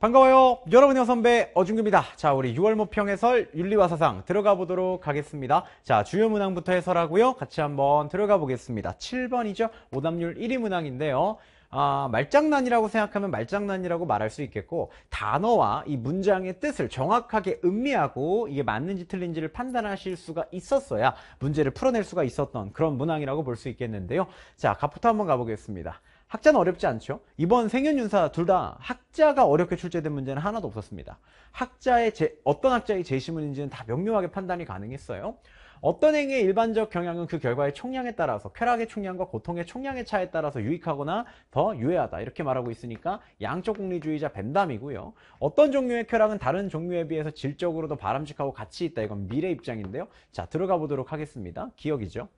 반가워요 여러분의 선배 어준규입니다 자 우리 6월 모평 해설 윤리와 사상 들어가 보도록 하겠습니다 자 주요 문항부터 해설하고요 같이 한번 들어가 보겠습니다 7번이죠 오답률 1위 문항인데요 아, 말장난이라고 생각하면 말장난이라고 말할 수 있겠고 단어와 이 문장의 뜻을 정확하게 음미하고 이게 맞는지 틀린지를 판단하실 수가 있었어야 문제를 풀어낼 수가 있었던 그런 문항이라고 볼 수 있겠는데요 자 갑부터 한번 가보겠습니다 학자는 어렵지 않죠 이번 생윤윤사 둘 다 학자가 어렵게 출제된 문제는 하나도 없었습니다 학자의 제, 어떤 학자의 제시문인지는 다 명료하게 판단이 가능했어요 어떤 행위의 일반적 경향은 그 결과의 총량에 따라서 쾌락의 총량과 고통의 총량의 차에 따라서 유익하거나 더 유해하다 이렇게 말하고 있으니까 양쪽 공리주의자 벤담이고요 어떤 종류의 쾌락은 다른 종류에 비해서 질적으로도 바람직하고 가치 있다 이건 미래 입장인데요 자 들어가 보도록 하겠습니다 기억이죠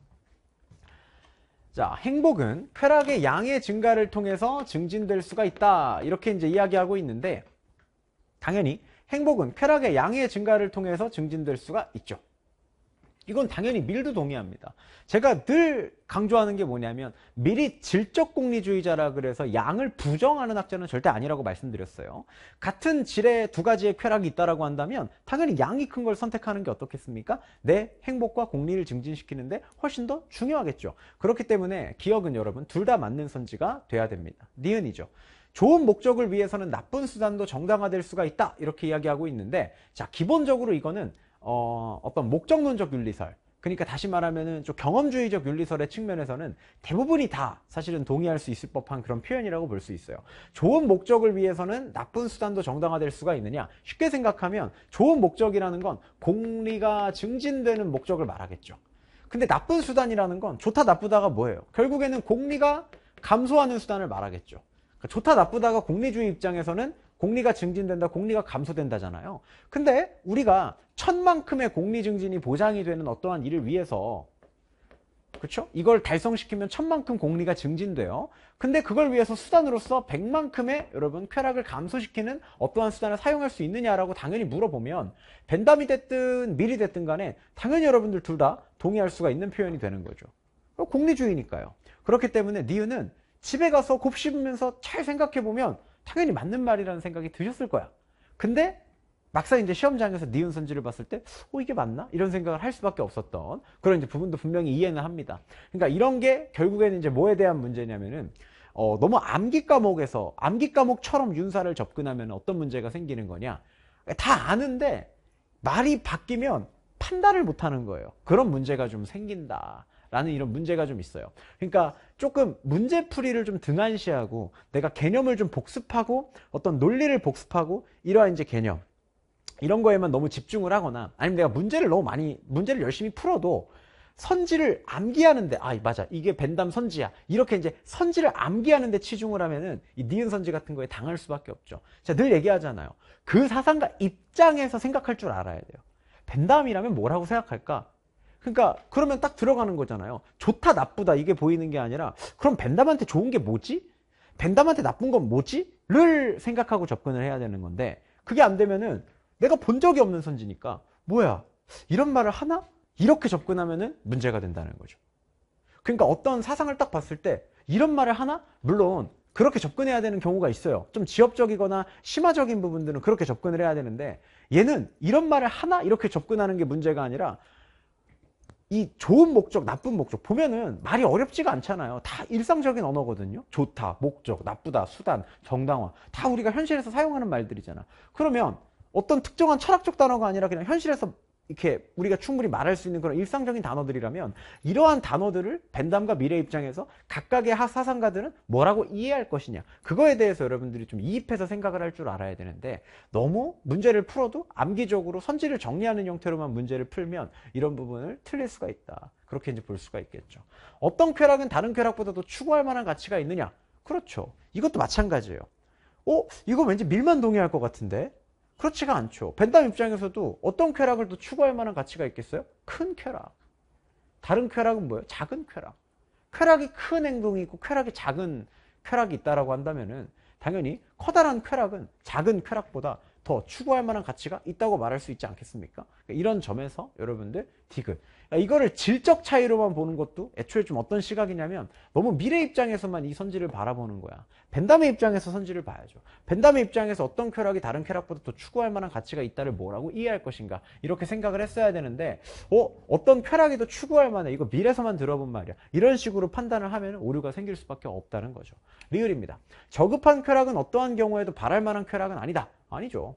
자, 행복은 쾌락의 양의 증가를 통해서 증진될 수가 있다. 이렇게 이제 이야기하고 있는데, 당연히 행복은 쾌락의 양의 증가를 통해서 증진될 수가 있죠. 이건 당연히 밀도 동의합니다. 제가 늘 강조하는 게 뭐냐면 미리 질적 공리주의자라 그래서 양을 부정하는 학자는 절대 아니라고 말씀드렸어요. 같은 질의두 가지의 쾌락이 있다라고 한다면 당연히 양이 큰 걸 선택하는 게 어떻겠습니까? 내 행복과 공리를 증진시키는데 훨씬 더 중요하겠죠. 그렇기 때문에 기억은 여러분 둘 다 맞는 선지가 돼야 됩니다. 니은이죠. 좋은 목적을 위해서는 나쁜 수단도 정당화될 수가 있다 이렇게 이야기하고 있는데 자 기본적으로 이거는 어, 어떤 목적론적 윤리설 그러니까 다시 말하면은 좀 경험주의적 윤리설의 측면에서는 대부분이 다 사실은 동의할 수 있을 법한 그런 표현이라고 볼 수 있어요. 좋은 목적을 위해서는 나쁜 수단도 정당화될 수가 있느냐? 쉽게 생각하면 좋은 목적이라는 건 공리가 증진되는 목적을 말하겠죠. 근데 나쁜 수단이라는 건 좋다 나쁘다가 뭐예요? 결국에는 공리가 감소하는 수단을 말하겠죠. 그러니까 좋다 나쁘다가 공리주의 입장에서는 공리가 증진된다, 공리가 감소된다잖아요. 근데 우리가 천만큼의 공리 증진이 보장이 되는 어떠한 일을 위해서 그렇죠? 이걸 달성시키면 천만큼 공리가 증진돼요. 근데 그걸 위해서 수단으로서 백만큼의 여러분 쾌락을 감소시키는 어떠한 수단을 사용할 수 있느냐라고 당연히 물어보면 벤담이 됐든 미리 됐든 간에 당연히 여러분들 둘 다 동의할 수가 있는 표현이 되는 거죠. 공리주의니까요. 그렇기 때문에 니은은 집에 가서 곱씹으면서 잘 생각해보면 당연히 맞는 말이라는 생각이 드셨을 거야. 근데 막상 이제 시험장에서 니은 선지를 봤을 때, 어, 이게 맞나? 이런 생각을 할 수밖에 없었던 그런 이제 부분도 분명히 이해는 합니다. 그러니까 이런 게 결국에는 이제 뭐에 대한 문제냐면은, 어, 너무 암기 과목에서, 암기 과목처럼 윤사를 접근하면 어떤 문제가 생기는 거냐? 다 아는데, 말이 바뀌면 판단을 못 하는 거예요. 그런 문제가 좀 생긴다. 라는 이런 문제가 좀 있어요 그러니까 조금 문제풀이를 좀 등한시하고 내가 개념을 좀 복습하고 어떤 논리를 복습하고 이러한 이제 개념 이런 거에만 너무 집중을 하거나 아니면 내가 문제를 너무 많이 문제를 열심히 풀어도 선지를 암기하는데 아 맞아 이게 벤담 선지야 이렇게 이제 선지를 암기하는데 치중을 하면은 이 니은 선지 같은 거에 당할 수밖에 없죠 제가 늘 얘기하잖아요 그 사상가 입장에서 생각할 줄 알아야 돼요 벤담이라면 뭐라고 생각할까 그러니까 그러면 딱 들어가는 거잖아요. 좋다 나쁘다 이게 보이는 게 아니라 그럼 벤담한테 좋은 게 뭐지? 벤담한테 나쁜 건 뭐지? 를 생각하고 접근을 해야 되는 건데 그게 안 되면은 내가 본 적이 없는 선지니까 뭐야 이런 말을 하나? 이렇게 접근하면은 문제가 된다는 거죠. 그러니까 어떤 사상을 딱 봤을 때 이런 말을 하나? 물론 그렇게 접근해야 되는 경우가 있어요. 좀 지엽적이거나 심화적인 부분들은 그렇게 접근을 해야 되는데 얘는 이런 말을 하나? 이렇게 접근하는 게 문제가 아니라 이 좋은 목적, 나쁜 목적 보면은 말이 어렵지가 않잖아요. 다 일상적인 언어거든요. 좋다, 목적, 나쁘다, 수단, 정당화 다 우리가 현실에서 사용하는 말들이잖아. 그러면 어떤 특정한 철학적 단어가 아니라 그냥 현실에서 이렇게 우리가 충분히 말할 수 있는 그런 일상적인 단어들이라면 이러한 단어들을 벤담과 미래 입장에서 각각의 사상가들은 뭐라고 이해할 것이냐 그거에 대해서 여러분들이 좀 이입해서 생각을 할 줄 알아야 되는데 너무 문제를 풀어도 암기적으로 선지를 정리하는 형태로만 문제를 풀면 이런 부분을 틀릴 수가 있다 그렇게 이제 볼 수가 있겠죠 어떤 쾌락은 다른 쾌락보다도 추구할 만한 가치가 있느냐 그렇죠 이것도 마찬가지예요 어? 이거 왠지 밀만 동의할 것 같은데 그렇지가 않죠. 벤담 입장에서도 어떤 쾌락을 더 추구할 만한 가치가 있겠어요? 큰 쾌락. 다른 쾌락은 뭐예요? 작은 쾌락. 쾌락이 큰 행동이 있고 쾌락이 작은 쾌락이 있다라고 한다면은 당연히 커다란 쾌락은 작은 쾌락보다 더 추구할 만한 가치가 있다고 말할 수 있지 않겠습니까? 그러니까 이런 점에서 여러분들 디귿 그러니까 이거를 질적 차이로만 보는 것도 애초에 좀 어떤 시각이냐면 너무 미래 입장에서만 이 선지를 바라보는 거야 벤담의 입장에서 선지를 봐야죠 벤담의 입장에서 어떤 쾌락이 다른 쾌락보다 더 추구할 만한 가치가 있다를 뭐라고 이해할 것인가 이렇게 생각을 했어야 되는데 어? 어떤 쾌락이 더 추구할 만해 이거 미래에서만 들어본 말이야 이런 식으로 판단을 하면 오류가 생길 수밖에 없다는 거죠 리을입니다 저급한 쾌락은 어떠한 경우에도 바랄 만한 쾌락은 아니다 아니죠.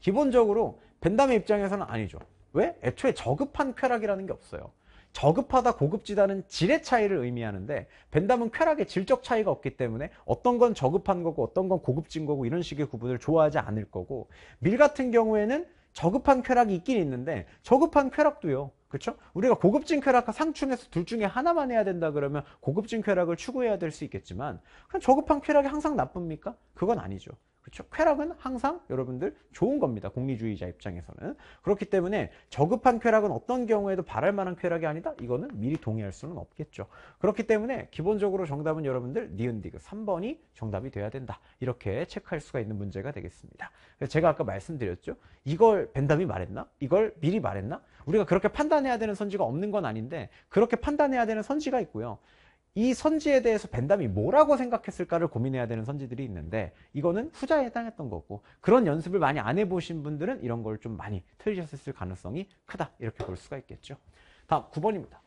기본적으로 벤담의 입장에서는 아니죠. 왜? 애초에 저급한 쾌락이라는 게 없어요. 저급하다 고급지다는 질의 차이를 의미하는데 벤담은 쾌락의 질적 차이가 없기 때문에 어떤 건 저급한 거고 어떤 건 고급진 거고 이런 식의 구분을 좋아하지 않을 거고 밀 같은 경우에는 저급한 쾌락이 있긴 있는데 저급한 쾌락도요. 그렇죠? 우리가 고급진 쾌락과 상충해서 둘 중에 하나만 해야 된다 그러면 고급진 쾌락을 추구해야 될 수 있겠지만 그냥 저급한 쾌락이 항상 나쁩니까? 그건 아니죠. 그렇죠? 쾌락은 항상 여러분들 좋은 겁니다. 공리주의자 입장에서는. 그렇기 때문에 저급한 쾌락은 어떤 경우에도 바랄 만한 쾌락이 아니다? 이거는 미리 동의할 수는 없겠죠. 그렇기 때문에 기본적으로 정답은 여러분들 니은디귿 3번이 정답이 돼야 된다. 이렇게 체크할 수가 있는 문제가 되겠습니다. 제가 아까 말씀드렸죠. 이걸 벤담이 말했나? 이걸 미리 말했나? 우리가 그렇게 판단해야 되는 선지가 없는 건 아닌데 그렇게 판단해야 되는 선지가 있고요. 이 선지에 대해서 벤담이 뭐라고 생각했을까를 고민해야 되는 선지들이 있는데 이거는 후자에 해당했던 거고 그런 연습을 많이 안 해보신 분들은 이런 걸 좀 많이 틀리셨을 가능성이 크다 이렇게 볼 수가 있겠죠 다음 9번입니다